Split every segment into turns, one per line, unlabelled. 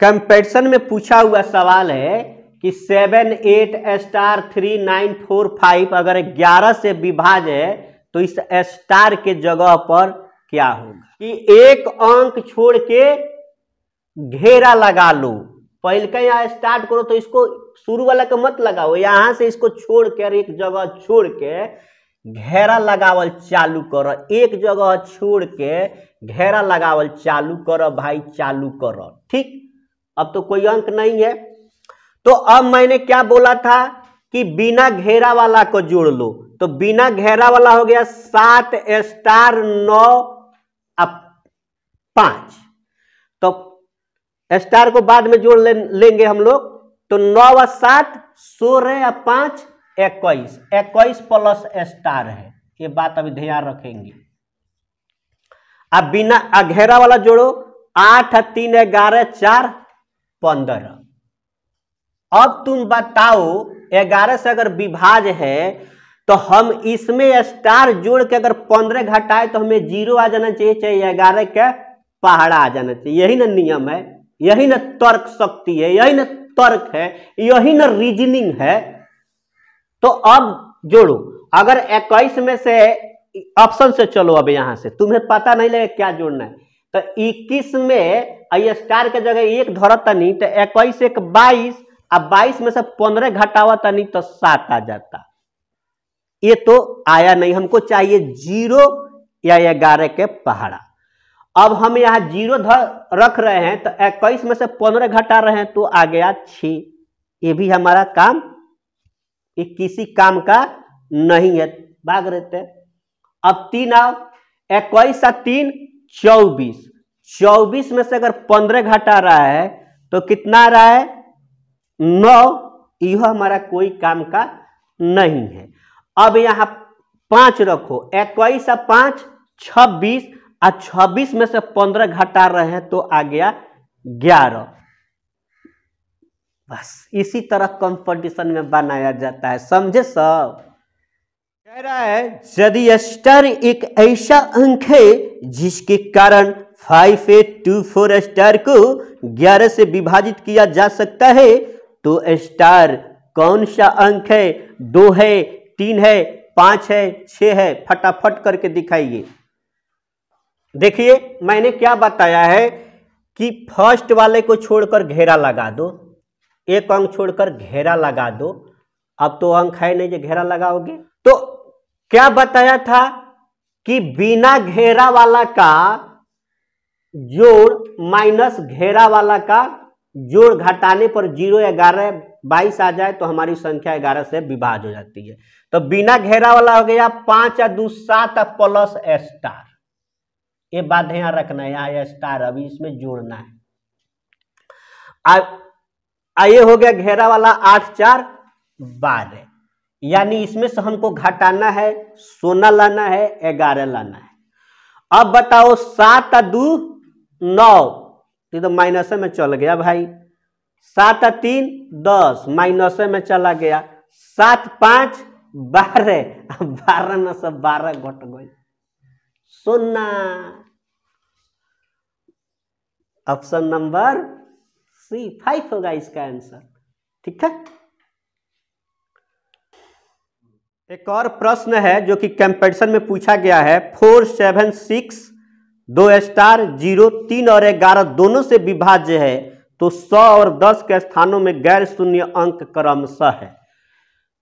competition में पूछा हुआ सवाल है कि seven eight star three nine four five अगर ग्यारह से विभाज है तो इस स्टार के जगह पर क्या होगा कि एक अंक छोड़ के घेरा लगा लो पहले का यहाँ स्टार्ट करो तो इसको शुरू वाला का मत लगाओ यहाँ से इसको छोड़ कर एक जगह छोड़ के घेरा लगावल चालू करो एक जगह छोड़ के घेरा लगावल चालू करो भाई चालू कर ठीक अब तो कोई अंक नहीं है तो अब मैंने क्या बोला था कि बिना घेरा वाला को जोड़ लो तो बिना घेरा वाला हो गया सात स्टार नौ पांच तो स्टार को बाद में जोड़ लेंगे हम लोग तो नौ व सात सोलह या पांच इक्कीस इक्कीस प्लस स्टार है ये बात अभी ध्यान रखेंगे अब बिना घेरा वाला जोड़ो आठ तीन ग्यारह चार पंद्रह अब तुम बताओ ग्यारह से अगर विभाज है तो हम इसमें स्टार जोड़ के अगर पंद्रह घटाए तो हमें जीरो आ जाना चाहिए चाहे ग्यारह के पहाड़ा आ जाना चाहिए यही ना नियम है यही ना तर्क शक्ति है यही ना तर्क है यही ना रीजनिंग है तो अब जोड़ो अगर इक्कीस में से ऑप्शन से चलो अब यहां से तुम्हें पता नहीं लगे क्या जोड़ना है तो इक्कीस में आई स्टार के जगह एक धरत तनी तो इक्कीस एक बाईस आ बाईस में से पंद्रह घटावा तनी तो सात आ जाता ये तो आया नहीं हमको चाहिए जीरो या ग्यारह के पहाड़ा अब हम यहाँ जीरो धर रख रहे हैं तो इक्कीस में से पंद्रह घटा रहे हैं तो आ गया छ ये भी हमारा काम ये किसी काम का नहीं है भाग रहते अब तीन आओ इक्कीस सा तीन चौबीस चौबीस में से अगर पंद्रह घटा रहा है तो कितना आ रहा है नौ यह हमारा कोई काम का नहीं है अब यहां पांच रखो इक्कीस और पांच छब्बीस और छब्बीस में से पंद्रह घटा रहे हैं तो आ गया ग्यारह बस इसी तरह कंपटीशन में बनाया जाता है समझे सब कह रहा है यदि एक ऐसा अंक है जिसके कारण five eight two four star को ग्यारह से विभाजित किया जा सकता है तो स्टार कौन सा अंक है दो है तीन है पांच है छ है फटाफट करके दिखाइए देखिए मैंने क्या बताया है कि फर्स्ट वाले को छोड़कर घेरा लगा दो एक अंक छोड़कर घेरा लगा दो अब तो अंक है नहीं जो घेरा लगाओगे तो क्या बताया था कि बिना घेरा वाला का जोड़ माइनस घेरा वाला का जोड़ घटाने पर जीरो ग्यारह बाईस आ जाए तो हमारी संख्या ग्यारह से विभाज हो जाती है तो बिना घेरा वाला हो गया पांच या दू सात प्लस स्टार ये बात यहां रखना है यहां स्टार अभी इसमें जोड़ना है आ, आ ये हो गया घेरा वाला आठ चार बारह यानी इसमें से हमको घटाना है सोना लाना है ग्यारह लाना है अब बताओ सात दू नौ ये तो माइनस में चल गया भाई सात तीन दस माइनस में चला गया सात पांच बारह बारह न से बारह घट गई सोना ऑप्शन नंबर सी फाइव होगा इसका आंसर ठीक है एक और प्रश्न है जो कि कंपटीशन में पूछा गया है फोर सेवन सिक्स दो स्टार जीरो तीन और ग्यारह दोनों से विभाज्य है तो सौ और दस के स्थानों में गैर शून्य अंक क्रमशः है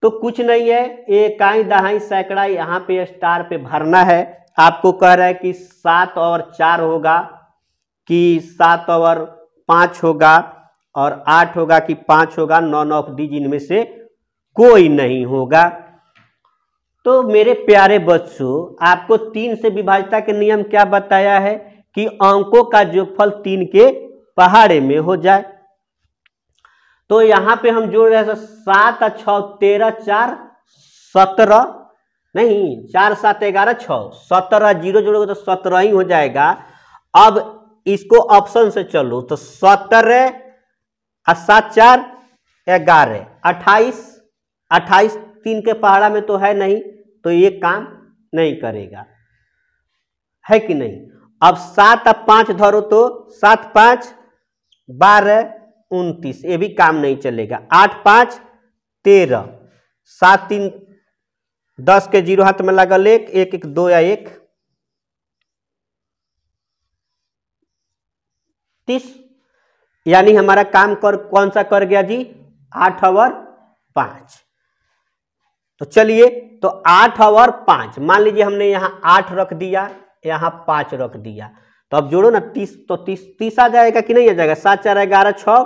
तो कुछ नहीं है एकाई दहाई सैकड़ा यहाँ पे स्टार पे भरना है आपको कह रहा है कि सात और चार होगा कि सात और पाँच होगा और आठ होगा कि पाँच होगा नॉन ऑफ दीज में से कोई नहीं होगा तो मेरे प्यारे बच्चों आपको तीन से विभाजता के नियम क्या बताया है कि अंकों का जो फल तीन के पहाड़े में हो जाए तो यहां पे हम जोड़ रहे सात छ तेरह चार सत्रह नहीं चार सात ग्यारह छ सत्रह जीरो जोड़ोगे तो सत्रह ही हो जाएगा अब इसको ऑप्शन से चलो तो सत्रह सात चार ग्यारह अट्ठाईस अट्ठाईस तीन के पहाड़ा में तो है नहीं तो ये काम नहीं करेगा है कि नहीं अब सात अब पांच धरो तो सात पांच बारह उनतीस ये भी काम नहीं चलेगा आठ पांच तेरह सात तीन दस के जीरो हाथ में लगल एक एक एक दो या एक तीस यानी हमारा काम कर कौन सा कर गया जी आठ और पांच तो चलिए तो आठ और पांच मान लीजिए हमने यहां आठ रख दिया यहाँ पांच रख दिया तो अब जोड़ो ना तीस तो तीस तीस आ जाएगा कि नहीं आ जाएगा सात चार ग्यारह छ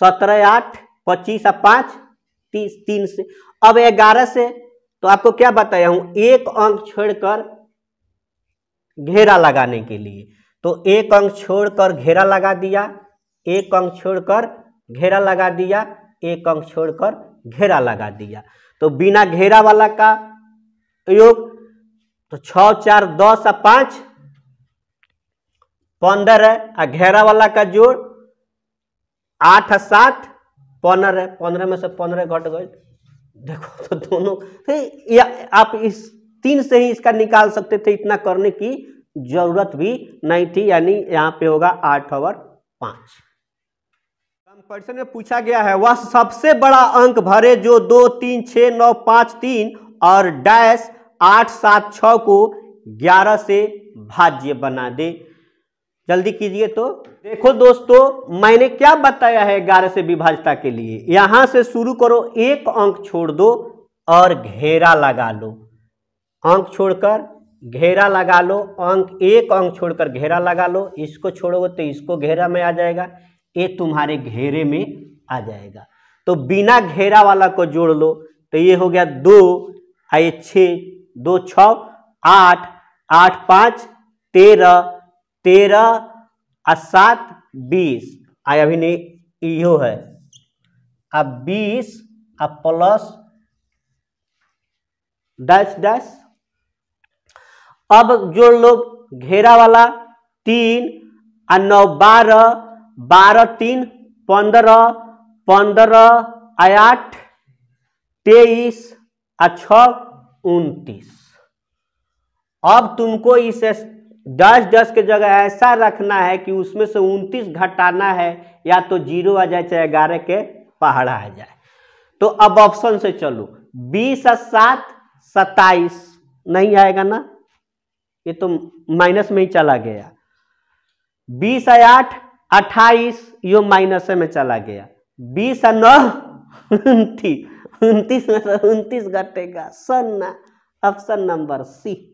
सत्रह आठ पच्चीस और पांच तीस तीन से अब ग्यारह से तो आपको क्या बताया हूं एक अंक छोड़कर घेरा लगाने के लिए तो एक अंक छोड़कर घेरा लगा दिया एक अंक छोड़कर घेरा लगा दिया एक अंक छोड़कर घेरा लगा दिया तो बिना घेरा वाला का योग तो छ चार दस आ पांच पंद्रह आ घेरा वाला का जोड़ आठ आ सात पंद्रह पंद्रह में से पंद्रह घट गए देखो तो दोनों या आप इस तीन से ही इसका निकाल सकते थे इतना करने की जरूरत भी नहीं थी यानी यहाँ पे होगा आठ ओवर पांच क्वेश्चन में पूछा गया है वह सबसे बड़ा अंक भरे जो दो तीन छ नौ पाँच तीन और डैश आठ सात छ को ग्यारह से भाज्य बना दे जल्दी कीजिए तो देखो दोस्तों मैंने क्या बताया है ग्यारह से विभाजता के लिए यहां से शुरू करो एक अंक छोड़ दो और घेरा लगा लो अंक छोड़कर घेरा लगा लो अंक एक अंक छोड़कर घेरा लगा लो इसको छोड़ोगे तो इसको घेरा में आ जाएगा ये तुम्हारे घेरे में आ जाएगा तो बिना घेरा वाला को जोड़ लो तो ये हो गया दो और ये दो छ आठ आठ पाँच तेरह तेरह आ सात बीस आय अभी नहीं यो है अब बीस आ प्लस डैश डैश अब जोड़ लो घेरा वाला तीन आ नौ बारह बारह तीन पंद्रह पंद्रह आठ तेईस आ अच्छा, छ उनतीस अब तुमको इस दस दस के जगह ऐसा रखना है कि उसमें से उनतीस घटाना है या तो जीरो आ जाए चाहे ग्यारह के पहाड़ा आ जाए तो अब ऑप्शन से चलो बीस सात सत्ताईस नहीं आएगा ना ये तो माइनस में ही चला गया बीस आठ अट्ठाईस यो माइनस में चला गया बीस और नौ उन्तीस उन्तीस में उनतीस घटेगा सन्ना ऑप्शन नंबर सी